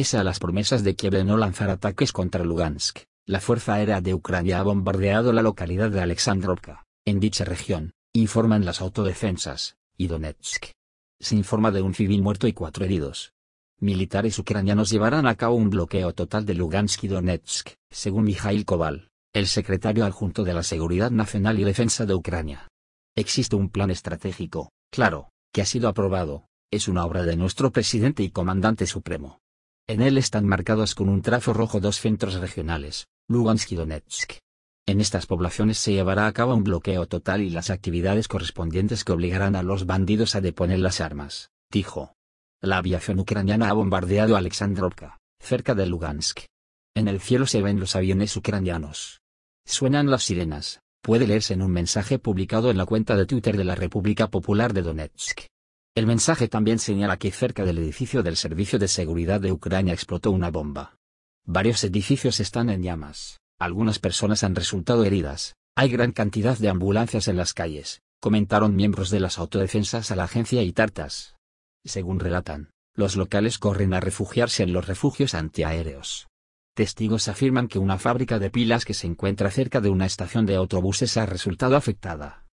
Pese a las promesas de Kiev de no lanzar ataques contra Lugansk, la Fuerza Aérea de Ucrania ha bombardeado la localidad de Alexandrovka, en dicha región, informan las autodefensas, y Donetsk. Se informa de un civil muerto y cuatro heridos. Militares ucranianos llevarán a cabo un bloqueo total de Lugansk y Donetsk, según Mikhail Koval, el secretario adjunto de la Seguridad Nacional y Defensa de Ucrania. Existe un plan estratégico, claro, que ha sido aprobado, es una obra de nuestro presidente y comandante supremo. En él están marcados con un trazo rojo dos centros regionales, Lugansk y Donetsk. En estas poblaciones se llevará a cabo un bloqueo total y las actividades correspondientes que obligarán a los bandidos a deponer las armas, dijo. La aviación ucraniana ha bombardeado Alexandrovka, cerca de Lugansk. En el cielo se ven los aviones ucranianos. Suenan las sirenas, puede leerse en un mensaje publicado en la cuenta de Twitter de la República Popular de Donetsk. El mensaje también señala que cerca del edificio del Servicio de Seguridad de Ucrania explotó una bomba. Varios edificios están en llamas, algunas personas han resultado heridas, hay gran cantidad de ambulancias en las calles, comentaron miembros de las autodefensas a la agencia y tartas. Según relatan, los locales corren a refugiarse en los refugios antiaéreos. Testigos afirman que una fábrica de pilas que se encuentra cerca de una estación de autobuses ha resultado afectada,